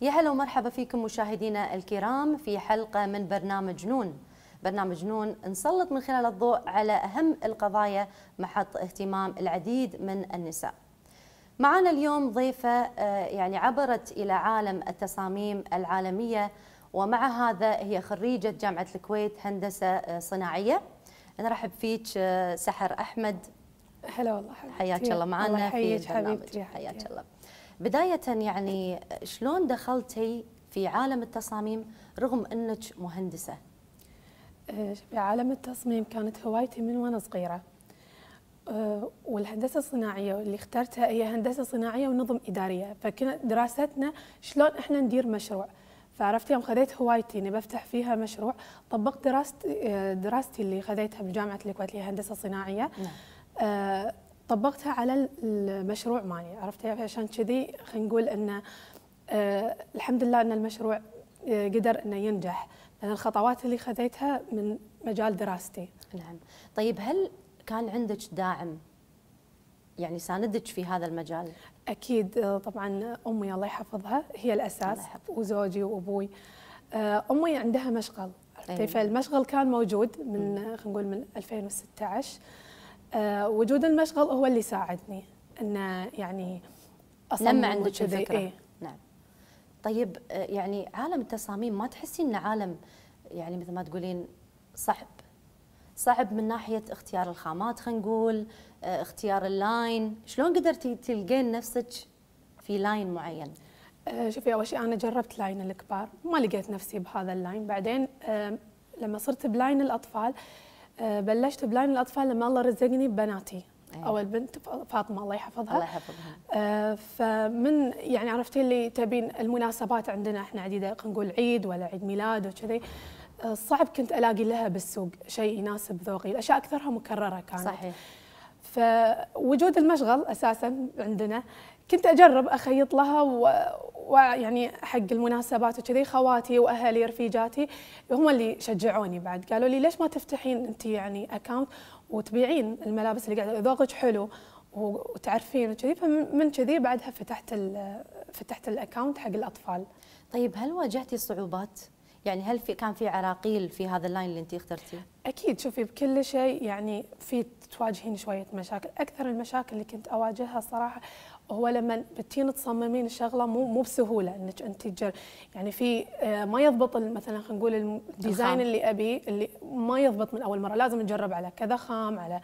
يا هلا ومرحبا فيكم مشاهدينا الكرام في حلقة من برنامج نون برنامج نون نسلط من خلال الضوء على أهم القضايا محط اهتمام العديد من النساء معنا اليوم ضيفة آه، يعني عبرت إلى عالم التصاميم العالمية ومع هذا هي خريجة جامعة الكويت هندسة آه، صناعية نرحب فيك آه، سحر أحمد هلا والله حياك الله معنا في حياك الله بداية يعني شلون دخلتي في عالم التصاميم رغم أنك مهندسة؟ آه، عالم التصميم كانت هوايتي من وأنا صغيرة آه، والهندسة الصناعية اللي اخترتها هي هندسة صناعية ونظم إدارية فكانت دراستنا شلون إحنا ندير مشروع فعرفت يوم خذيت هوايتي اني بفتح فيها مشروع طبقت دراستي آه، دراستي اللي خذيتها بجامعه الكويت اللي هي هندسه صناعيه نعم. طبقتها على المشروع مالي عرفتي عشان كذي خلينا نقول انه آه الحمد لله ان المشروع آه قدر انه ينجح لان الخطوات اللي خذيتها من مجال دراستي. نعم، طيب هل كان عندك داعم يعني ساندك في هذا المجال؟ اكيد آه طبعا امي الله يحفظها هي الاساس وزوجي وابوي. آه، امي عندها مشغل عرفتي أيه. فالمشغل كان موجود من خلينا نقول من 2016 آه، وجود المشغل هو اللي ساعدني ان يعني اصمم لما عندك الفكره إيه؟ نعم طيب آه، يعني عالم التصاميم ما تحسين انه عالم يعني مثل ما تقولين صعب صعب من ناحيه اختيار الخامات خلينا نقول آه، اختيار اللاين شلون قدرتي تلقين نفسك في لاين معين شوفي اول شيء انا جربت لاين الكبار ما لقيت نفسي بهذا اللاين بعدين لما صرت بلاين الاطفال آه، بلشت بلاين الاطفال لما الله رزقني ببناتي أيه. اول بنت فاطمه الله يحفظها الله يحفظها آه فمن يعني عرفتي اللي تبين المناسبات عندنا احنا عديده خلينا نقول عيد ولا عيد ميلاد وكذي آه صعب كنت الاقي لها بالسوق شيء يناسب ذوقي الاشياء اكثرها مكرره كانت صحيح فوجود المشغل اساسا عندنا كنت اجرب اخيط لها ويعني حق المناسبات وكذي خواتي واهلي رفيجاتي هم اللي شجعوني بعد قالوا لي ليش ما تفتحين انت يعني اكونت وتبيعين الملابس اللي قاعده ذوقك حلو وتعرفين وكذي فمن كذي بعدها فتحت ال فتحت الاكونت حق الاطفال. طيب هل واجهتي صعوبات يعني هل في كان في عراقيل في هذا اللاين اللي انت اخترتيه؟ اكيد شوفي بكل شيء يعني في تواجهين شويه مشاكل، اكثر المشاكل اللي كنت اواجهها صراحه هو لما بتين تصممين الشغله مو مو بسهوله انك انت تجر يعني في آه، ما يضبط مثلا خلينا نقول الديزاين اللي ابي اللي ما يضبط من اول مره لازم نجرب على كذا خام على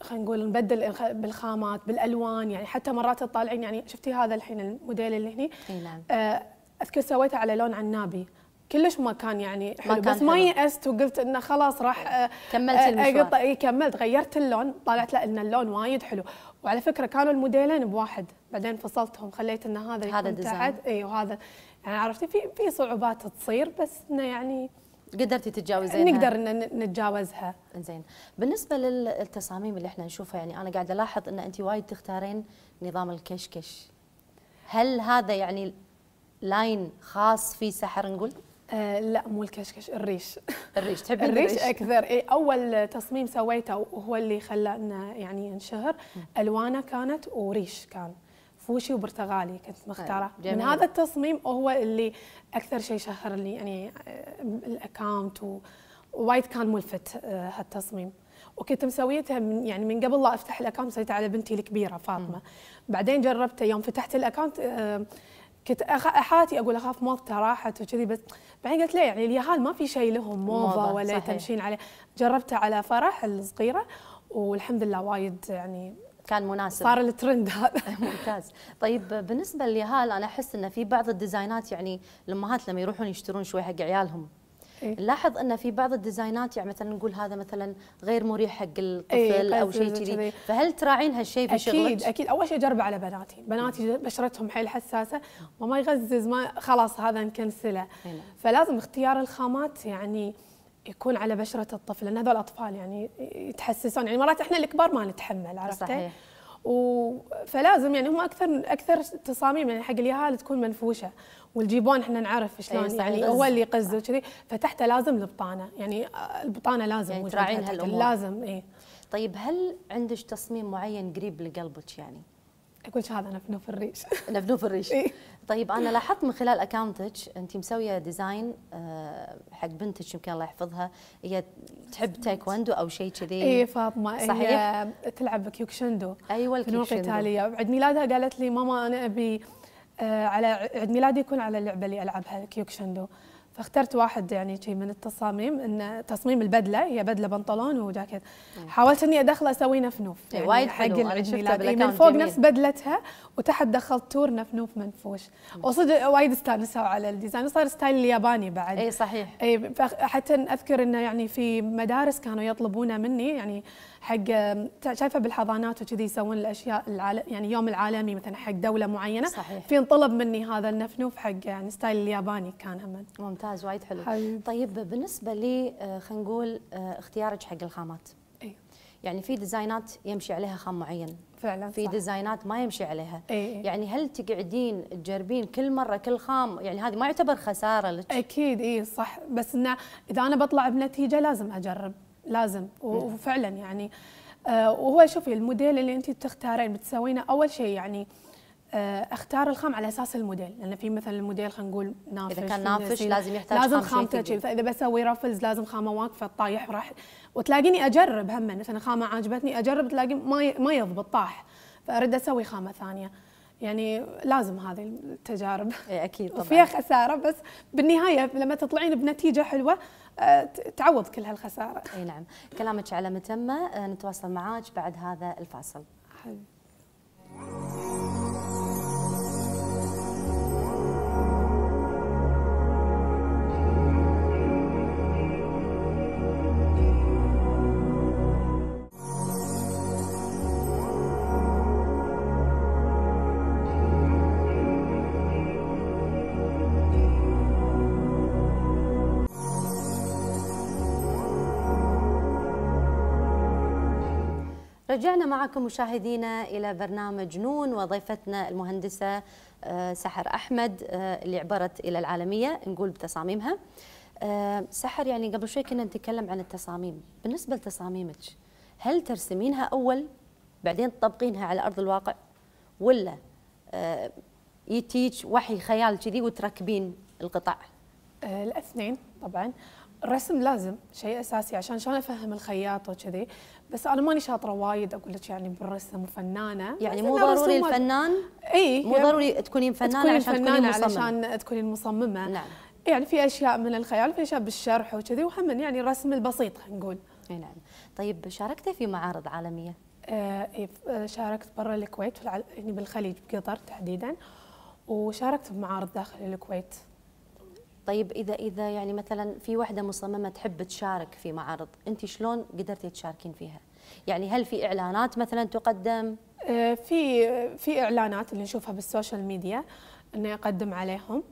خلينا نقول نبدل بالخامات بالالوان يعني حتى مرات تطالعين يعني شفتي هذا الحين الموديل اللي هنا نعم. آه اذكر سويته على لون عنابي كلش ما كان يعني حلو ما كان بس ما يأست وقلت انه خلاص راح آه، كملت آه، المشوار اي كملت غيرت اللون طلعت لا ان اللون وايد حلو وعلى فكره كانوا الموديلين بواحد بعدين فصلتهم خليت ان هذا هذا تحت اي وهذا يعني عرفتي في في صعوبات تصير بس انه يعني قدرتي تتجاوزينها نقدر ان نتجاوزها زين بالنسبه للتصاميم اللي احنا نشوفها يعني انا قاعده الاحظ ان انت وايد تختارين نظام الكشكش هل هذا يعني لاين خاص في سحر نقول؟ آه لا مو الكشكش الريش الريش تحبين الريش, الريش اكثر إيه اول تصميم سويته وهو اللي خلانا يعني انشهر الوانه كانت وريش كان فوشي وبرتغالي كنت طيب، مختاره جميل. من هذا التصميم وهو اللي اكثر شيء شهر لي يعني آه، الاكونت ووايد كان ملفت آه، هالتصميم وكنت مسويتها من يعني من قبل لا افتح الاكونت سويتها على بنتي الكبيره فاطمه م. بعدين جربته يوم فتحت الاكونت آه، كنت أخ... احاتي اقول اخاف موضته راحت وكذي بس بعدين قلت لا يعني اليهال ما في شيء لهم موضه, موضة ولا صحيح. تمشين عليه جربته على فرح الصغيره والحمد لله وايد يعني كان مناسب صار الترند هذا ممتاز طيب بالنسبه لليهال انا احس انه في بعض الديزاينات يعني الامهات لما يروحون يشترون شوي حق عيالهم إيه. نلاحظ ان في بعض الديزاينات يعني مثلا نقول هذا مثلا غير مريح حق إيه، الطفل او شيء كذي فهل تراعين هالشيء في شغلك؟ اكيد اكيد اول شيء اجربه على بناتي، بناتي بشرتهم حيل حساسه وما يغزز ما خلاص هذا نكنسله إيه. فلازم اختيار الخامات يعني يكون على بشره الطفل لان هذول اطفال يعني يتحسسون يعني مرات احنا الكبار ما نتحمل عرفتي؟ صحيح و... فلازم يعني هم اكثر اكثر تصاميم يعني حق اليهال تكون منفوشه والجيبون احنا نعرف شلون يعني هو اللي يقز وكذي فتحته لازم البطانه يعني البطانه لازم يعني تراعين هالامور لازم اي طيب هل عندك تصميم معين قريب لقلبك يعني؟ اقول هذا نفنوف الريش نفنوف الريش إيه. طيب انا لاحظت من خلال اكونتك انت مسويه ديزاين آه، حق بنتك يمكن الله يحفظها هي تحب تايكوندو او شيء كذي اي فاطمه صحيح هي تلعب كيوكشندو ايوه الكيوكشندو فنون قتاليه بعد ميلادها قالت لي ماما انا ابي آه، على عيد ميلادي يكون على اللعبه اللي العبها كيوكشندو فاخترت واحد يعني شيء من التصاميم ان تصميم البدله هي بدله بنطلون وجاكيت حاولت اني ادخله اسوي نفنوف إيه، يعني وايد حق العيد ميلادي من فوق جميل. نفس بدلتها وتحت دخلت تور نفنوف منفوش وصدق وايد استانسوا على الديزاين وصار ستايل الياباني بعد اي صحيح اي حتى اذكر انه يعني في مدارس كانوا يطلبونه مني يعني حق شايفه بالحضانات وكذي يسوون الاشياء يعني يوم العالمي مثلا حق دوله معينه صحيح في انطلب مني هذا النفنوف حق يعني ستايل الياباني كان هم ممتاز ممتاز وايد حلو حبيب. طيب بالنسبه لي آه، خلينا نقول آه، اختيارك حق الخامات أي. يعني في ديزاينات يمشي عليها خام معين فعلا في صح. ديزاينات ما يمشي عليها أي. إيه. يعني هل تقعدين تجربين كل مره كل خام يعني هذه ما يعتبر خساره لك اكيد اي صح بس انه اذا انا بطلع بنتيجه لازم اجرب لازم إيه. وفعلا يعني آه وهو شوفي الموديل اللي انت بتختارين بتسوينه اول شيء يعني آه، اختار الخام على اساس الموديل لان في مثلا الموديل خلينا نقول نافش اذا كان نافش لازم يحتاج لازم خامته كذي فاذا بسوي رفلز لازم خامه واقفه طايح راح وتلاقيني اجرب هم مثلا خامه عجبتني اجرب تلاقي ما ما يضبط طاح فارد اسوي خامه ثانيه يعني لازم هذه التجارب اي اكيد طبعا وفيها خساره بس بالنهايه لما تطلعين بنتيجه حلوه آه، تعوض كل هالخساره اي نعم كلامك على متمه آه، نتواصل معاك بعد هذا الفاصل حلو رجعنا معكم مشاهدينا إلى برنامج نون وضيفتنا المهندسة آه، سحر أحمد آه، اللي عبرت إلى العالمية نقول بتصاميمها آه، سحر يعني قبل شوي كنا نتكلم عن التصاميم بالنسبة لتصاميمك هل ترسمينها أول بعدين تطبقينها على أرض الواقع ولا يتيج وحي خيال كذي وتركبين القطع الاثنين طبعا الرسم لازم شيء اساسي عشان شلون افهم الخياط وكذي بس انا ماني شاطره وايد اقول لك يعني بالرسم وفنانه يعني مو ضروري الفنان اي مو يعني ضروري تكونين فنانه تكوني عشان تكونين مصممه عشان تكونين مصممه نعم يعني في اشياء من الخيال في اشياء بالشرح وكذي وهم يعني الرسم البسيط خلينا نقول اي نعم طيب شاركتي في معارض عالميه؟ آه، اي آه، شاركت برا الكويت يعني بالخليج بقطر تحديدا وشاركت في معارض داخل الكويت طيب اذا اذا يعني مثلا في وحده مصممه تحب تشارك في معارض انت شلون قدرتي تشاركين فيها يعني هل في اعلانات مثلا تقدم آه، في في اعلانات اللي نشوفها بالسوشيال ميديا انه اقدم عليهم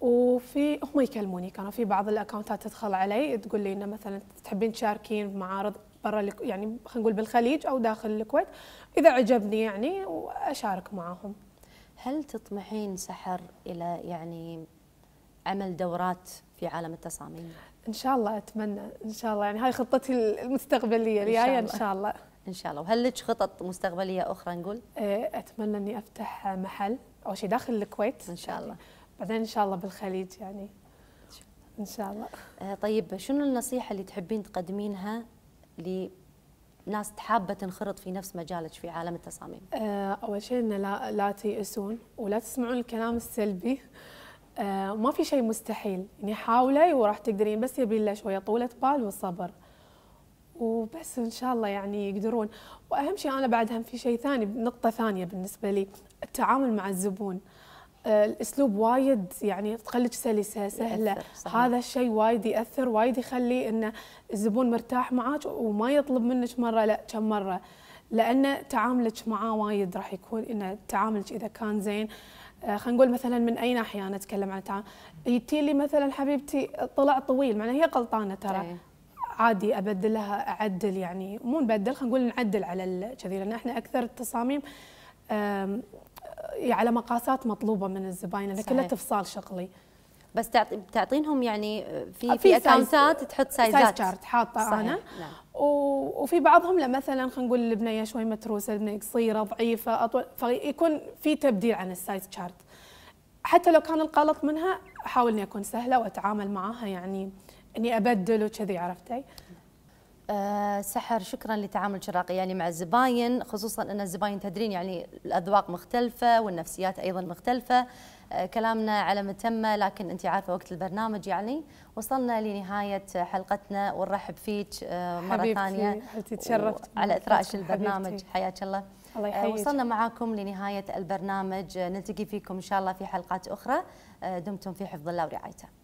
وفي هم يكلموني كانوا في بعض الاكونتات تدخل علي تقول لي انه مثلا تحبين تشاركين بمعارض برا يعني خلينا نقول بالخليج او داخل الكويت اذا عجبني يعني واشارك معاهم هل تطمحين سحر الى يعني عمل دورات في عالم التصاميم؟ ان شاء الله اتمنى ان شاء الله يعني هاي خطتي المستقبليه الجايه إن, ان شاء الله ان شاء الله وهل لك خطط مستقبليه اخرى نقول؟ إيه، اتمنى اني افتح محل او شيء داخل الكويت ان شاء الله بعدين ان شاء الله بالخليج يعني ان شاء الله إيه، طيب شنو النصيحه اللي تحبين تقدمينها لناس حابه تنخرط في نفس مجالك في عالم التصاميم؟ إيه، اول شيء ان لا, لا تيأسون ولا تسمعون الكلام السلبي آه ما في شيء مستحيل يعني حاولي وراح تقدرين بس يبي لها شويه طولة بال وصبر وبس ان شاء الله يعني يقدرون واهم شيء انا بعد هم في شيء ثاني نقطه ثانيه بالنسبه لي التعامل مع الزبون آه الاسلوب وايد يعني تخليك سلسه سهله هذا الشيء وايد ياثر وايد يخلي ان الزبون مرتاح معك وما يطلب منك مره لا كم مره لان تعاملك معاه وايد راح يكون ان تعاملك اذا كان زين آه آه، خلينا نقول مثلا من اي ناحيه انا اتكلم عن التعامل يتي لي مثلا حبيبتي طلع طويل معناها هي غلطانه ترى إيه. عادي ابدلها اعدل يعني مو نبدل خلينا نقول نعدل على كذي لان احنا اكثر التصاميم يعني على مقاسات مطلوبه من الزباين لان كلها تفصال شغلي بس تعطينهم يعني آه، آه، في في اكونتات تحط سايزات سايز شارت حاطه انا نعم. وفي بعضهم لا مثلا خلينا نقول البنيه شوي متروسه البنيه قصيره ضعيفه اطول فيكون في تبديل عن السايز شارت حتى لو كان القلق منها احاول اني اكون سهله واتعامل معاها يعني اني ابدل وكذي عرفتي أه سحر شكرا لتعامل شراقي يعني مع الزباين خصوصا ان الزباين تدرين يعني الاذواق مختلفه والنفسيات ايضا مختلفه أه كلامنا على متمه لكن انت عارفه وقت البرنامج يعني وصلنا لنهايه حلقتنا ونرحب فيك أه مره ثانيه تشرفت على اثراء البرنامج حياك الله الله آه، يحييك وصلنا معاكم لنهايه البرنامج نلتقي فيكم ان شاء الله في حلقات اخرى آه، دمتم في حفظ الله ورعايته